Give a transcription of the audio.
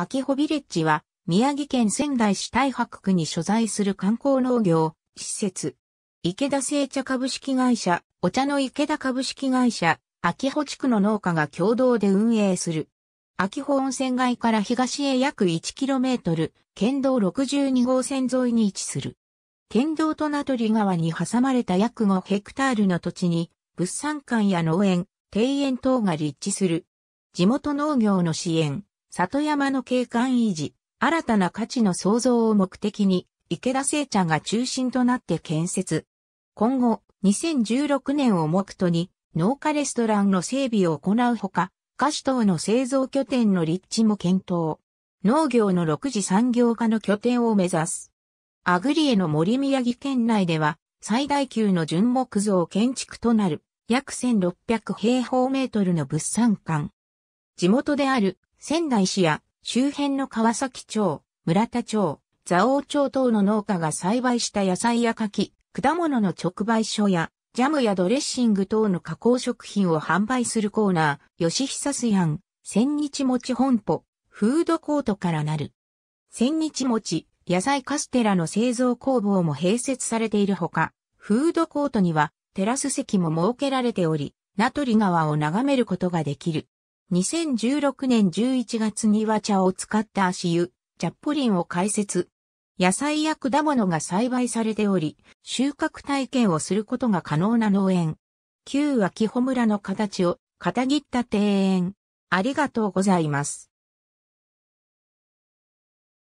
秋穂ビレッジは、宮城県仙台市太白区に所在する観光農業、施設。池田製茶株式会社、お茶の池田株式会社、秋穂地区の農家が共同で運営する。秋穂温泉街から東へ約 1km、県道62号線沿いに位置する。県道と名取川に挟まれた約5ヘクタールの土地に、物産館や農園、庭園等が立地する。地元農業の支援、里山の景観維持、新たな価値の創造を目的に、池田ちゃんが中心となって建設。今後、2016年を目途に、農家レストランの整備を行うほか、菓子等の製造拠点の立地も検討。農業の6次産業化の拠点を目指す。アグリエの森宮城県内では、最大級の純木造建築となる、約1600平方メートルの物産館。地元である仙台市や周辺の川崎町、村田町、蔵王町等の農家が栽培した野菜や柿、果物の直売所や、ジャムやドレッシング等の加工食品を販売するコーナー、吉久すやん、千日餅本舗、フードコートからなる。千日餅、野菜カステラの製造工房も併設されているほか、フードコートにはテラス席も設けられており、名取川を眺めることができる。2016年11月に和茶を使った足湯、チャップリンを開設。野菜や果物が栽培されており、収穫体験をすることが可能な農園。旧秋穂村の形を、片切った庭園。ありがとうございます。